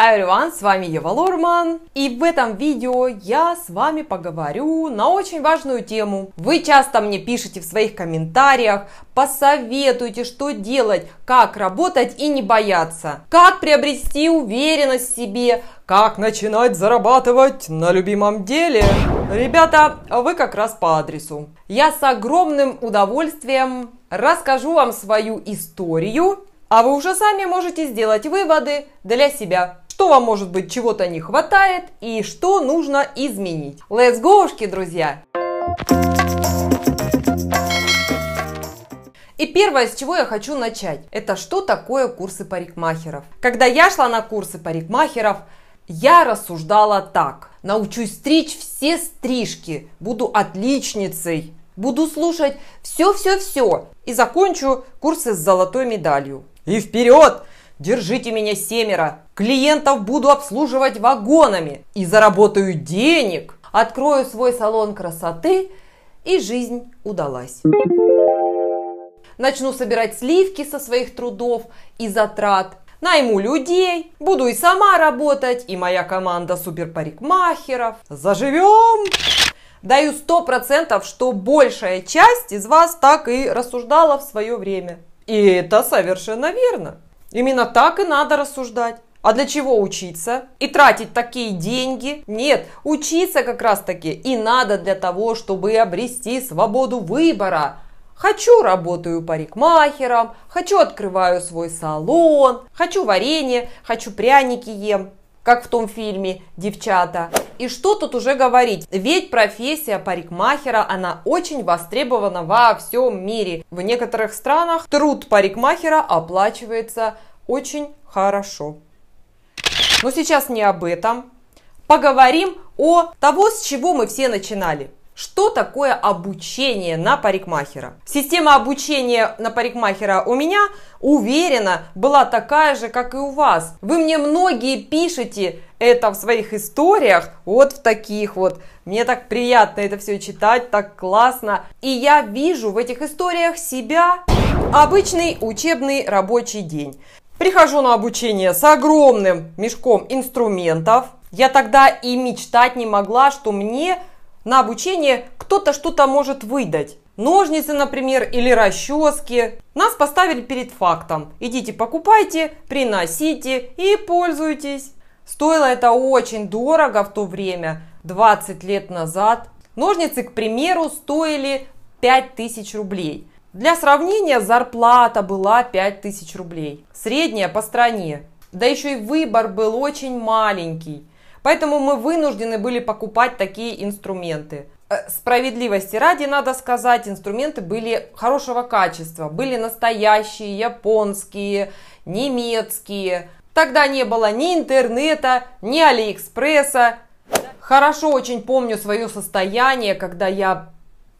Hi everyone, с вами Ева Лорман. И в этом видео я с вами поговорю на очень важную тему. Вы часто мне пишете в своих комментариях, посоветуйте, что делать, как работать и не бояться. Как приобрести уверенность в себе, как начинать зарабатывать на любимом деле? Ребята, вы как раз по адресу. Я с огромным удовольствием расскажу вам свою историю, а вы уже сами можете сделать выводы для себя что вам может быть чего-то не хватает и что нужно изменить. Let's go друзья! И первое, с чего я хочу начать, это что такое курсы парикмахеров. Когда я шла на курсы парикмахеров, я рассуждала так. Научусь стричь все стрижки, буду отличницей, буду слушать все-все-все и закончу курсы с золотой медалью. И вперед! Держите меня семеро, клиентов буду обслуживать вагонами и заработаю денег, открою свой салон красоты и жизнь удалась. Начну собирать сливки со своих трудов и затрат, найму людей, буду и сама работать, и моя команда суперпарикмахеров. Заживем! Даю сто процентов, что большая часть из вас так и рассуждала в свое время. И это совершенно верно. Именно так и надо рассуждать. А для чего учиться и тратить такие деньги? Нет, учиться как раз таки и надо для того, чтобы обрести свободу выбора. Хочу работаю парикмахером, хочу открываю свой салон, хочу варенье, хочу пряники ем, как в том фильме «Девчата». И что тут уже говорить, ведь профессия парикмахера, она очень востребована во всем мире. В некоторых странах труд парикмахера оплачивается очень хорошо. Но сейчас не об этом. Поговорим о того, с чего мы все начинали. Что такое обучение на парикмахера? Система обучения на парикмахера у меня, уверена, была такая же, как и у вас. Вы мне многие пишете это в своих историях, вот в таких вот. Мне так приятно это все читать, так классно. И я вижу в этих историях себя обычный учебный рабочий день. Прихожу на обучение с огромным мешком инструментов. Я тогда и мечтать не могла, что мне на обучение кто-то что-то может выдать. Ножницы, например, или расчески. Нас поставили перед фактом. Идите покупайте, приносите и пользуйтесь. Стоило это очень дорого в то время, 20 лет назад. Ножницы, к примеру, стоили 5000 рублей. Для сравнения, зарплата была 5000 рублей. Средняя по стране. Да еще и выбор был очень маленький. Поэтому мы вынуждены были покупать такие инструменты. Э, справедливости ради, надо сказать, инструменты были хорошего качества. Были настоящие, японские, немецкие. Тогда не было ни интернета, ни Алиэкспресса. Хорошо очень помню свое состояние, когда я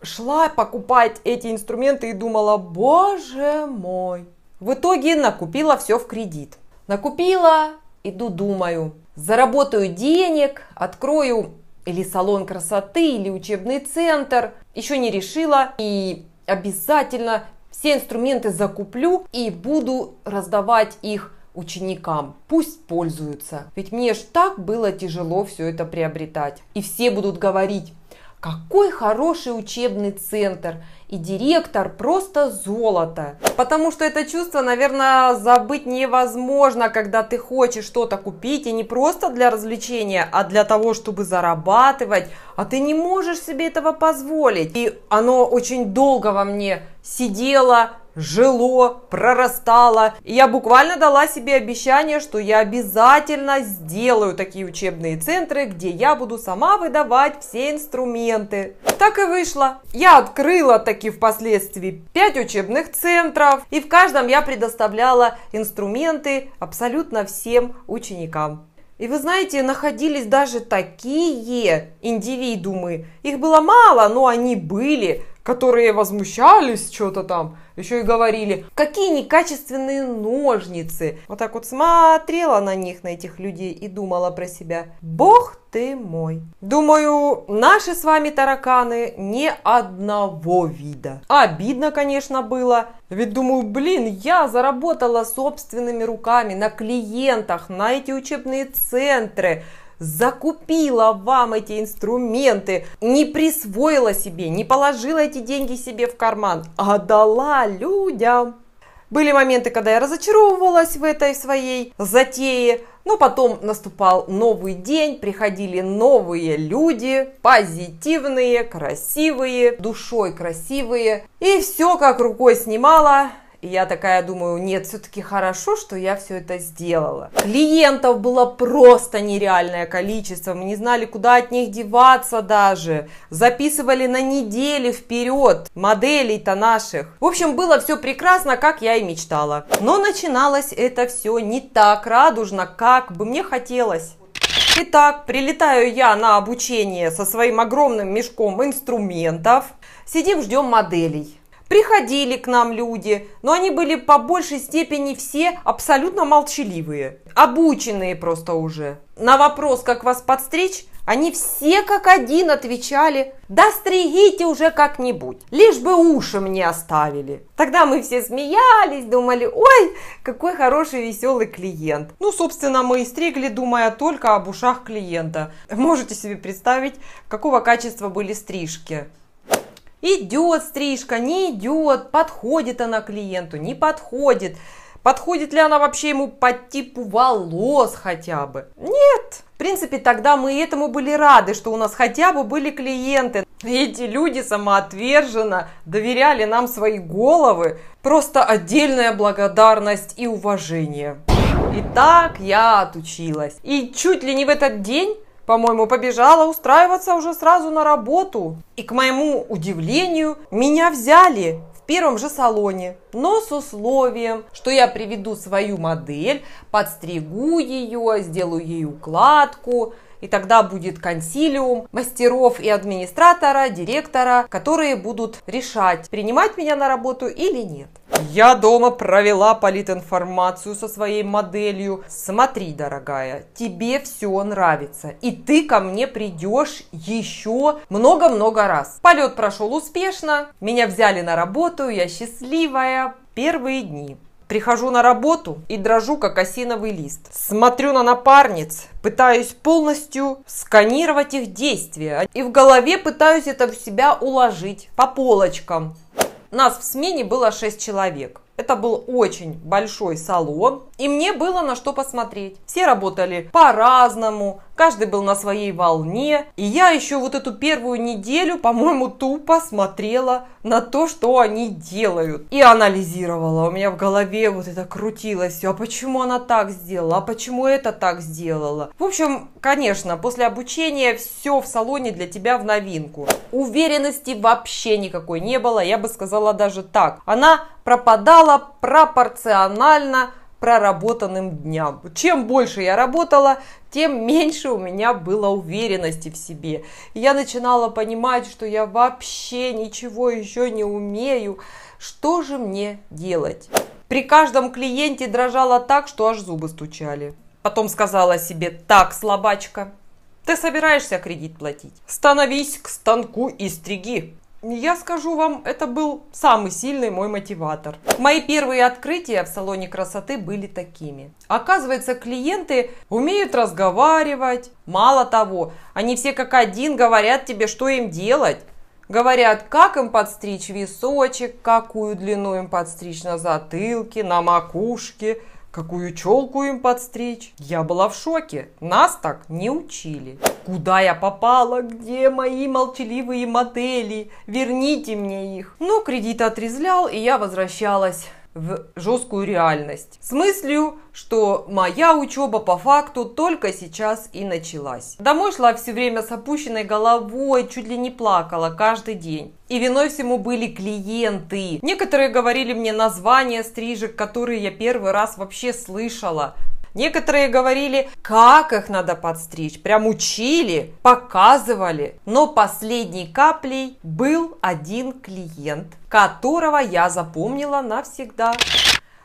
шла покупать эти инструменты и думала, боже мой. В итоге накупила все в кредит. Накупила, иду думаю, заработаю денег, открою или салон красоты, или учебный центр. Еще не решила и обязательно все инструменты закуплю и буду раздавать их ученикам. Пусть пользуются. Ведь мне ж так было тяжело все это приобретать. И все будут говорить, какой хороший учебный центр и директор просто золото. Потому что это чувство, наверное, забыть невозможно, когда ты хочешь что-то купить, и не просто для развлечения, а для того, чтобы зарабатывать, а ты не можешь себе этого позволить. И оно очень долго во мне сидело, жило, прорастало. И я буквально дала себе обещание, что я обязательно сделаю такие учебные центры, где я буду сама выдавать все инструменты. Так и вышло. Я открыла таки впоследствии 5 учебных центров, и в каждом я предоставляла инструменты абсолютно всем ученикам. И вы знаете, находились даже такие индивидуумы. Их было мало, но они были, которые возмущались что-то там, еще и говорили, какие некачественные ножницы. Вот так вот смотрела на них, на этих людей и думала про себя, бог ты мой. Думаю, наши с вами тараканы не одного вида. Обидно, конечно, было. Ведь думаю, блин, я заработала собственными руками на клиентах, на эти учебные центры, закупила вам эти инструменты, не присвоила себе, не положила эти деньги себе в карман, а дала людям. Были моменты, когда я разочаровывалась в этой своей затее, но потом наступал новый день, приходили новые люди, позитивные, красивые, душой красивые. И все как рукой снимала, и я такая думаю, нет, все-таки хорошо, что я все это сделала. Клиентов было просто нереальное количество, мы не знали, куда от них деваться даже. Записывали на недели вперед моделей-то наших. В общем, было все прекрасно, как я и мечтала. Но начиналось это все не так радужно, как бы мне хотелось. Итак, прилетаю я на обучение со своим огромным мешком инструментов. Сидим, ждем моделей. Приходили к нам люди, но они были по большей степени все абсолютно молчаливые, обученные просто уже. На вопрос, как вас подстричь, они все как один отвечали, да стригите уже как-нибудь, лишь бы уши мне оставили. Тогда мы все смеялись, думали, ой, какой хороший веселый клиент. Ну, собственно, мы и стригли, думая только об ушах клиента. Можете себе представить, какого качества были стрижки. Идет стрижка, не идет, подходит она клиенту, не подходит. Подходит ли она вообще ему по типу волос хотя бы? Нет. В принципе, тогда мы этому были рады, что у нас хотя бы были клиенты. Эти люди самоотверженно доверяли нам свои головы. Просто отдельная благодарность и уважение. И так я отучилась. И чуть ли не в этот день по-моему, побежала устраиваться уже сразу на работу. И, к моему удивлению, меня взяли в первом же салоне, но с условием, что я приведу свою модель, подстригу ее, сделаю ей укладку – и тогда будет консилиум мастеров и администратора, директора, которые будут решать, принимать меня на работу или нет. Я дома провела политинформацию со своей моделью. Смотри, дорогая, тебе все нравится. И ты ко мне придешь еще много-много раз. Полет прошел успешно, меня взяли на работу, я счастливая. Первые дни. Прихожу на работу и дрожу, как осиновый лист. Смотрю на напарниц, пытаюсь полностью сканировать их действия. И в голове пытаюсь это в себя уложить по полочкам. Нас в смене было 6 человек. Это был очень большой салон, и мне было на что посмотреть. Все работали по-разному, каждый был на своей волне. И я еще вот эту первую неделю, по-моему, тупо смотрела на то, что они делают. И анализировала. У меня в голове вот это крутилось А почему она так сделала? А почему это так сделала? В общем, конечно, после обучения все в салоне для тебя в новинку. Уверенности вообще никакой не было. Я бы сказала даже так. Она пропадала пропорционально проработанным дням. Чем больше я работала, тем меньше у меня было уверенности в себе. я начинала понимать, что я вообще ничего еще не умею. Что же мне делать? При каждом клиенте дрожала так, что аж зубы стучали. Потом сказала себе «Так, слабачка, ты собираешься кредит платить? Становись к станку и стриги!» Я скажу вам, это был самый сильный мой мотиватор. Мои первые открытия в салоне красоты были такими. Оказывается, клиенты умеют разговаривать. Мало того, они все как один говорят тебе, что им делать. Говорят, как им подстричь височек, какую длину им подстричь на затылке, на макушке – Какую челку им подстричь? Я была в шоке. Нас так не учили. Куда я попала? Где мои молчаливые модели? Верните мне их. Но ну, кредит отрезлял, и я возвращалась в жесткую реальность. С мыслью, что моя учеба по факту только сейчас и началась. Домой шла все время с опущенной головой, чуть ли не плакала каждый день. И виной всему были клиенты. Некоторые говорили мне названия стрижек, которые я первый раз вообще слышала. Некоторые говорили, как их надо подстричь, прям учили, показывали. Но последней каплей был один клиент, которого я запомнила навсегда.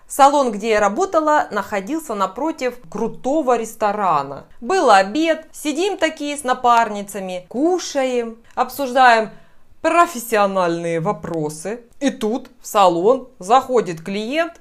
Салон, где я работала, находился напротив крутого ресторана. Был обед, сидим такие с напарницами, кушаем, обсуждаем профессиональные вопросы. И тут в салон заходит клиент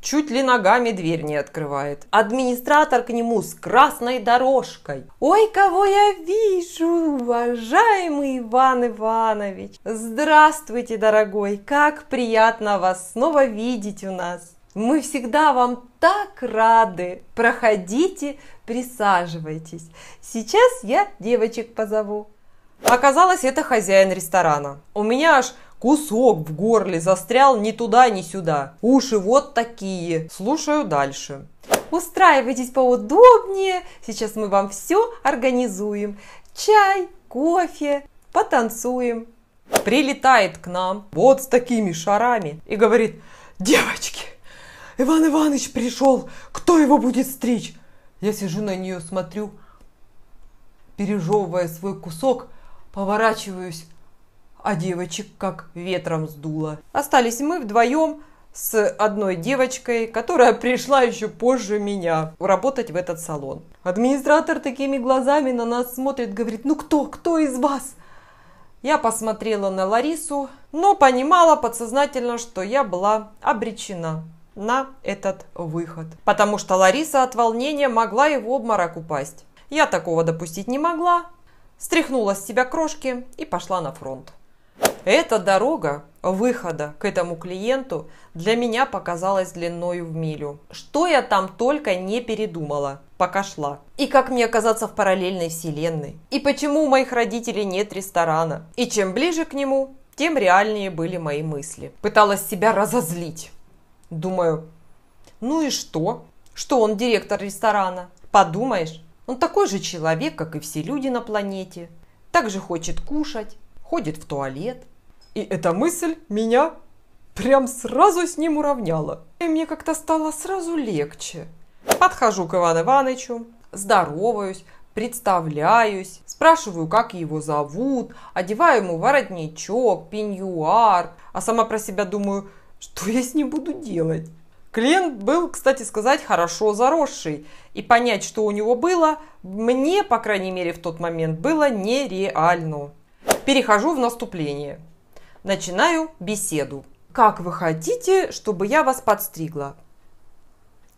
чуть ли ногами дверь не открывает. Администратор к нему с красной дорожкой. «Ой, кого я вижу, уважаемый Иван Иванович! Здравствуйте, дорогой! Как приятно вас снова видеть у нас! Мы всегда вам так рады! Проходите, присаживайтесь! Сейчас я девочек позову!» Оказалось, это хозяин ресторана. У меня аж Кусок в горле застрял ни туда, ни сюда. Уши вот такие. Слушаю дальше. Устраивайтесь поудобнее. Сейчас мы вам все организуем. Чай, кофе, потанцуем. Прилетает к нам вот с такими шарами и говорит, девочки, Иван Иванович пришел, кто его будет стричь? Я сижу на нее, смотрю, пережевывая свой кусок, поворачиваюсь, а девочек как ветром сдуло. Остались мы вдвоем с одной девочкой, которая пришла еще позже меня работать в этот салон. Администратор такими глазами на нас смотрит, говорит, ну кто, кто из вас? Я посмотрела на Ларису, но понимала подсознательно, что я была обречена на этот выход. Потому что Лариса от волнения могла его обморок упасть. Я такого допустить не могла, стряхнула с себя крошки и пошла на фронт. Эта дорога выхода к этому клиенту для меня показалась длиною в милю. Что я там только не передумала, пока шла. И как мне оказаться в параллельной вселенной. И почему у моих родителей нет ресторана. И чем ближе к нему, тем реальнее были мои мысли. Пыталась себя разозлить. Думаю, ну и что? Что он директор ресторана? Подумаешь, он такой же человек, как и все люди на планете. Также хочет кушать, ходит в туалет. И эта мысль меня прям сразу с ним уравняла. И мне как-то стало сразу легче. Подхожу к Ивану Ивановичу, здороваюсь, представляюсь, спрашиваю, как его зовут, одеваю ему воротничок, пеньюар, а сама про себя думаю, что я с ним буду делать. Клиент был, кстати сказать, хорошо заросший, и понять, что у него было, мне, по крайней мере, в тот момент было нереально перехожу в наступление. Начинаю беседу. «Как вы хотите, чтобы я вас подстригла?»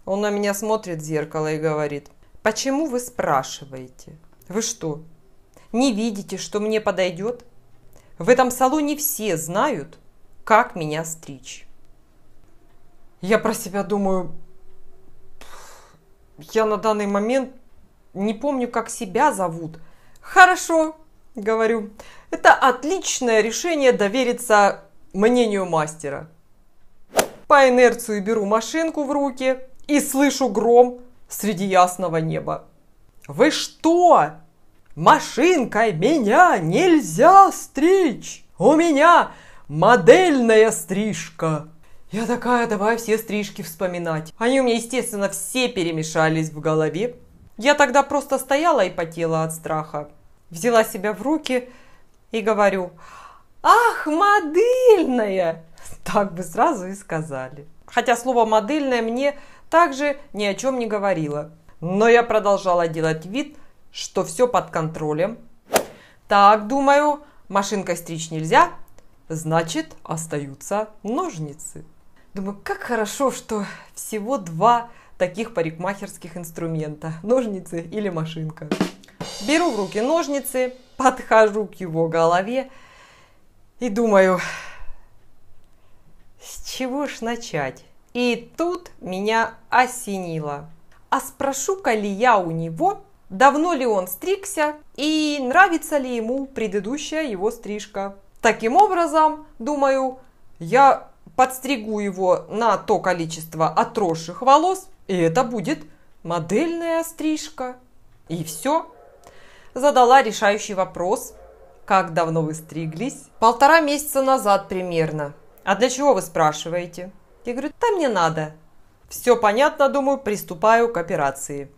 Он на меня смотрит в зеркало и говорит, «Почему вы спрашиваете? Вы что, не видите, что мне подойдет? В этом салоне все знают, как меня стричь». Я про себя думаю, я на данный момент не помню, как себя зовут. «Хорошо», — говорю, — это отличное решение довериться мнению мастера. По инерции беру машинку в руки и слышу гром среди ясного неба. «Вы что? Машинкой меня нельзя стричь! У меня модельная стрижка!» Я такая, давай все стрижки вспоминать. Они у меня, естественно, все перемешались в голове. Я тогда просто стояла и потела от страха. Взяла себя в руки – и говорю, ах, модельная! Так бы сразу и сказали. Хотя слово «модельное» мне также ни о чем не говорило. Но я продолжала делать вид, что все под контролем. Так, думаю, машинкой стричь нельзя, значит, остаются ножницы. Думаю, как хорошо, что всего два таких парикмахерских инструмента – ножницы или машинка. Беру в руки ножницы подхожу к его голове и думаю, с чего ж начать? И тут меня осенило. А спрошу-ка ли я у него, давно ли он стригся и нравится ли ему предыдущая его стрижка. Таким образом, думаю, я подстригу его на то количество отросших волос, и это будет модельная стрижка. И все задала решающий вопрос. Как давно вы стриглись? Полтора месяца назад примерно. А для чего вы спрашиваете? Я говорю, там не надо. Все понятно, думаю, приступаю к операции.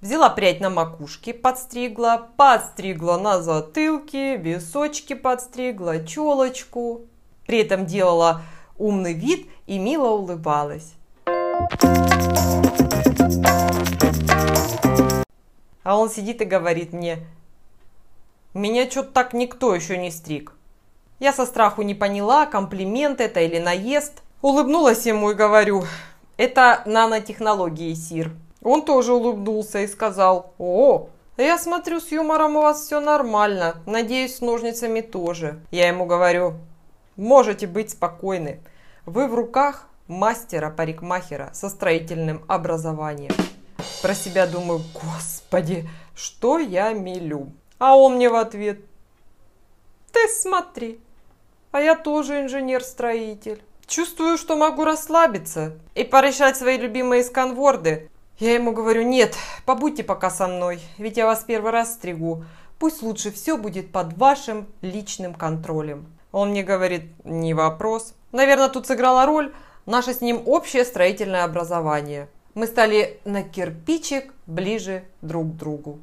Взяла прядь на макушке, подстригла, подстригла на затылке, височки подстригла, челочку. При этом делала умный вид и мило улыбалась. А он сидит и говорит мне, «Меня что-то так никто еще не стриг». Я со страху не поняла, комплимент это или наезд. Улыбнулась ему и говорю, «Это нанотехнологии, Сир». Он тоже улыбнулся и сказал, «О, я смотрю, с юмором у вас все нормально. Надеюсь, с ножницами тоже». Я ему говорю, «Можете быть спокойны. Вы в руках мастера-парикмахера со строительным образованием». Про себя думаю, «Господи» господи, что я мелю. А он мне в ответ, ты смотри, а я тоже инженер-строитель. Чувствую, что могу расслабиться и порешать свои любимые сканворды. Я ему говорю, нет, побудьте пока со мной, ведь я вас первый раз стригу. Пусть лучше все будет под вашим личным контролем. Он мне говорит, не вопрос. Наверное, тут сыграла роль наше с ним общее строительное образование. Мы стали на кирпичик ближе друг к другу.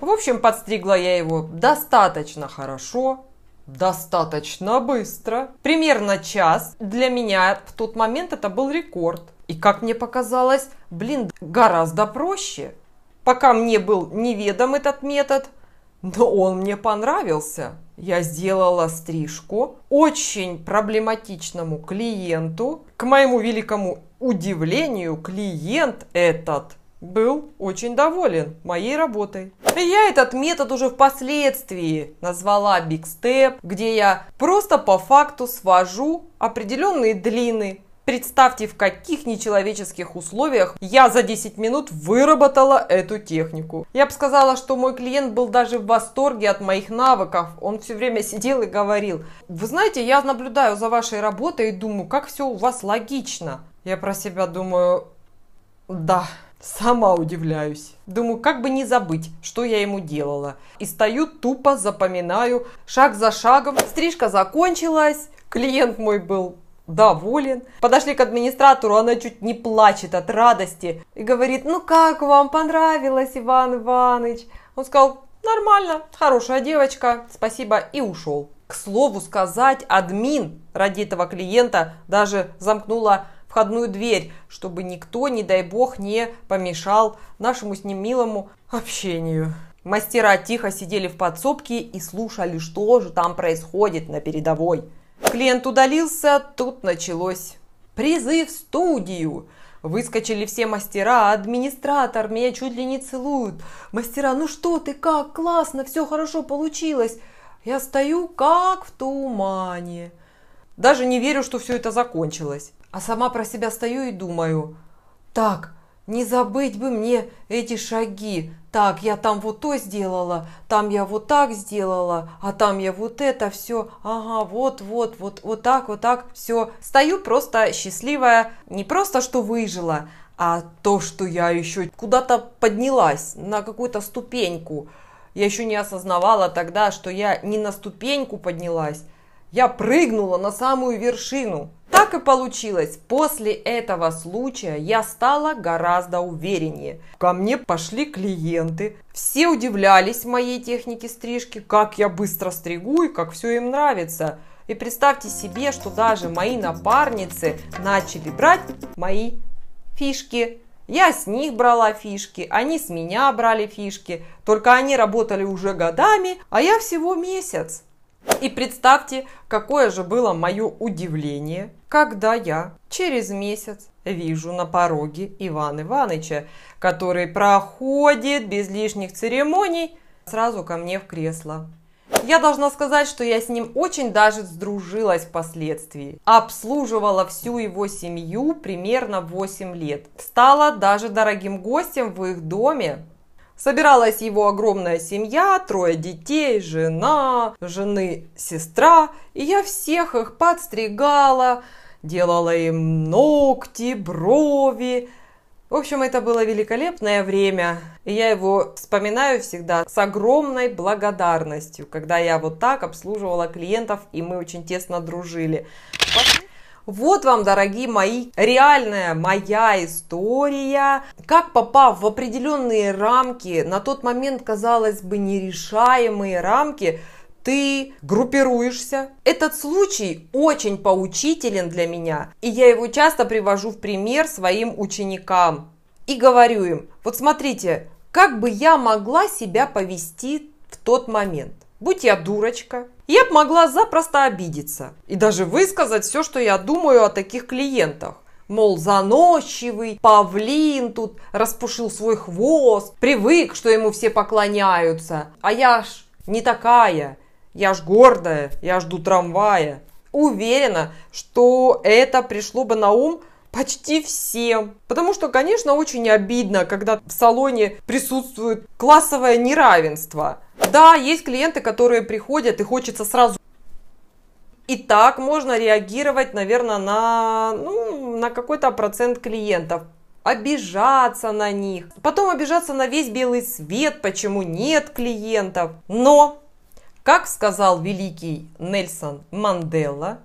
В общем, подстригла я его достаточно хорошо, достаточно быстро. Примерно час. Для меня в тот момент это был рекорд. И как мне показалось, блин, гораздо проще. Пока мне был неведом этот метод, но он мне понравился я сделала стрижку очень проблематичному клиенту. К моему великому удивлению, клиент этот был очень доволен моей работой. И я этот метод уже впоследствии назвала Big Step, где я просто по факту свожу определенные длины Представьте, в каких нечеловеческих условиях я за 10 минут выработала эту технику. Я бы сказала, что мой клиент был даже в восторге от моих навыков. Он все время сидел и говорил, вы знаете, я наблюдаю за вашей работой и думаю, как все у вас логично. Я про себя думаю, да, Сама удивляюсь. Думаю, как бы не забыть, что я ему делала. И стою тупо, запоминаю, шаг за шагом. Стрижка закончилась, клиент мой был доволен. Подошли к администратору, она чуть не плачет от радости и говорит, ну как вам понравилось, Иван Иваныч? Он сказал, нормально, хорошая девочка, спасибо, и ушел. К слову сказать, админ ради этого клиента даже замкнула входную дверь, чтобы никто, не дай бог, не помешал нашему с ним милому общению. Мастера тихо сидели в подсобке и слушали, что же там происходит на передовой. Клиент удалился, тут началось. Призыв в студию. Выскочили все мастера, администратор, меня чуть ли не целуют. Мастера, ну что ты, как, классно, все хорошо получилось. Я стою как в тумане. Даже не верю, что все это закончилось. А сама про себя стою и думаю. Так, не забыть бы мне эти шаги. Так, я там вот то сделала, там я вот так сделала, а там я вот это все. Ага, вот, вот, вот, вот так, вот так, все. Стою просто счастливая. Не просто, что выжила, а то, что я еще куда-то поднялась на какую-то ступеньку. Я еще не осознавала тогда, что я не на ступеньку поднялась, я прыгнула на самую вершину. Так и получилось. После этого случая я стала гораздо увереннее. Ко мне пошли клиенты. Все удивлялись моей технике стрижки, как я быстро стригу и как все им нравится. И представьте себе, что даже мои напарницы начали брать мои фишки. Я с них брала фишки, они с меня брали фишки. Только они работали уже годами, а я всего месяц. И представьте, какое же было мое удивление, когда я через месяц вижу на пороге Ивана Ивановича, который проходит без лишних церемоний сразу ко мне в кресло. Я должна сказать, что я с ним очень даже сдружилась впоследствии. Обслуживала всю его семью примерно 8 лет. Стала даже дорогим гостем в их доме, Собиралась его огромная семья, трое детей, жена, жены, сестра, и я всех их подстригала, делала им ногти, брови. В общем, это было великолепное время, и я его вспоминаю всегда с огромной благодарностью, когда я вот так обслуживала клиентов, и мы очень тесно дружили. Вот вам, дорогие мои, реальная моя история, как попав в определенные рамки, на тот момент, казалось бы, нерешаемые рамки, ты группируешься. Этот случай очень поучителен для меня, и я его часто привожу в пример своим ученикам. И говорю им, вот смотрите, как бы я могла себя повести в тот момент. Будь я дурочка, я б могла запросто обидеться и даже высказать все, что я думаю о таких клиентах. Мол, заносчивый, павлин тут распушил свой хвост, привык, что ему все поклоняются. А я ж не такая, я ж гордая, я жду трамвая. Уверена, что это пришло бы на ум почти всем. Потому что, конечно, очень обидно, когда в салоне присутствует классовое неравенство – да, есть клиенты, которые приходят и хочется сразу. И так можно реагировать, наверное, на, ну, на какой-то процент клиентов обижаться на них, потом обижаться на весь белый свет, почему нет клиентов. Но, как сказал великий Нельсон Мандела,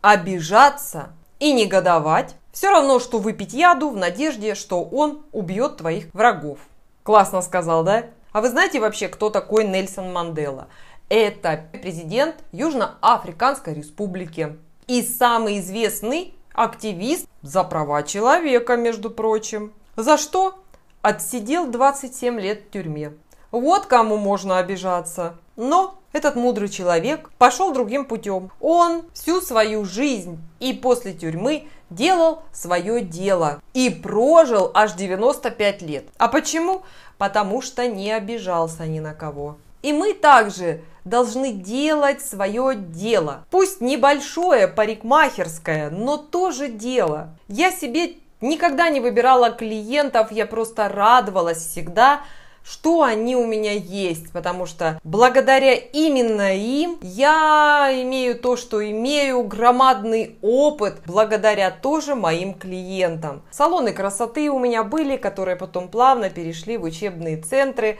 обижаться и негодовать все равно, что выпить яду в надежде, что он убьет твоих врагов. Классно сказал, да? А вы знаете вообще, кто такой Нельсон Мандела? Это президент Южноафриканской республики и самый известный активист за права человека, между прочим. За что? Отсидел 27 лет в тюрьме. Вот кому можно обижаться. Но этот мудрый человек пошел другим путем. Он всю свою жизнь и после тюрьмы делал свое дело и прожил аж 95 лет. А почему? потому что не обижался ни на кого. И мы также должны делать свое дело. Пусть небольшое, парикмахерское, но тоже дело. Я себе никогда не выбирала клиентов, я просто радовалась всегда – что они у меня есть, потому что благодаря именно им я имею то, что имею, громадный опыт, благодаря тоже моим клиентам. Салоны красоты у меня были, которые потом плавно перешли в учебные центры.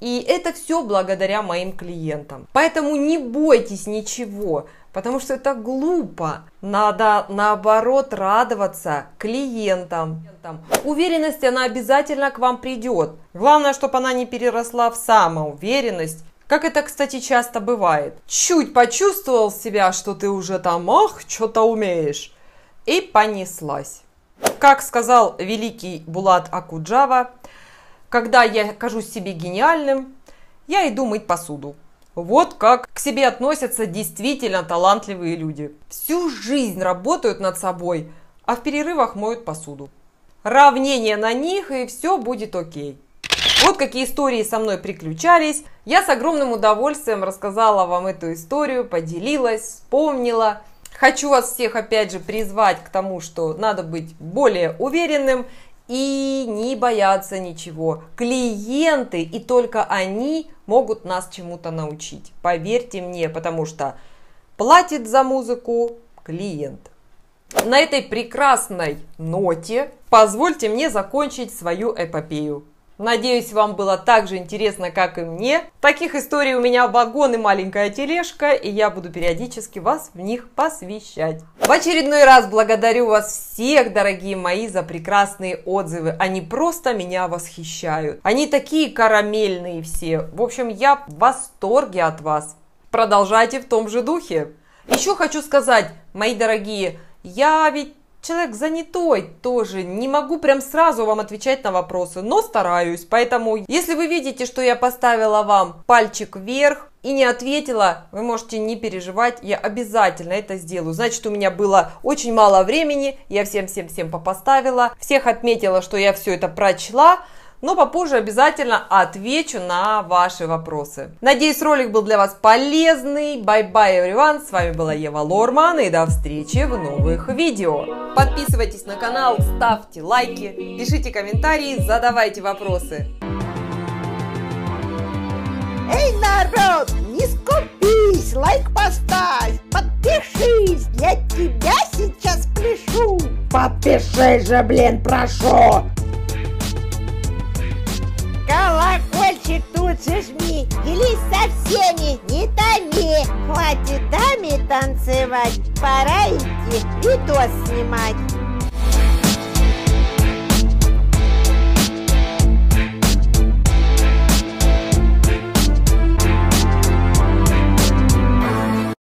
И это все благодаря моим клиентам. Поэтому не бойтесь ничего потому что это глупо. Надо, наоборот, радоваться клиентам. Уверенность, она обязательно к вам придет. Главное, чтобы она не переросла в самоуверенность как это, кстати, часто бывает. Чуть почувствовал себя, что ты уже там, ах, что-то умеешь. И понеслась. Как сказал великий Булат Акуджава, когда я кажусь себе гениальным, я иду мыть посуду. Вот как к себе относятся действительно талантливые люди. Всю жизнь работают над собой, а в перерывах моют посуду. Равнение на них и все будет окей. Вот какие истории со мной приключались. Я с огромным удовольствием рассказала вам эту историю, поделилась, вспомнила. Хочу вас всех опять же призвать к тому, что надо быть более уверенным и не бояться ничего. Клиенты и только они могут нас чему-то научить. Поверьте мне, потому что платит за музыку клиент. На этой прекрасной ноте позвольте мне закончить свою эпопею. Надеюсь, вам было так же интересно, как и мне. Таких историй у меня вагон и маленькая тележка, и я буду периодически вас в них посвящать. В очередной раз благодарю вас всех, дорогие мои, за прекрасные отзывы. Они просто меня восхищают. Они такие карамельные все. В общем, я в восторге от вас. Продолжайте в том же духе. Еще хочу сказать, мои дорогие, я ведь человек занятой тоже. Не могу прям сразу вам отвечать на вопросы, но стараюсь. Поэтому, если вы видите, что я поставила вам пальчик вверх и не ответила, вы можете не переживать, я обязательно это сделаю. Значит, у меня было очень мало времени, я всем-всем-всем попоставила, всех отметила, что я все это прочла, но попозже обязательно отвечу на ваши вопросы. Надеюсь, ролик был для вас полезный. Bye bye, everyone. С вами была Ева Лорман и до встречи в новых видео. Подписывайтесь на канал, ставьте лайки, пишите комментарии, задавайте вопросы. Эй, народ, не скупись, лайк поставь, подпишись, я тебя сейчас пляшу. Подпишись же, блин, прошу. Колокольчик тут же жми, делись со всеми, не томи. Хватит даме танцевать, пора идти видос снимать.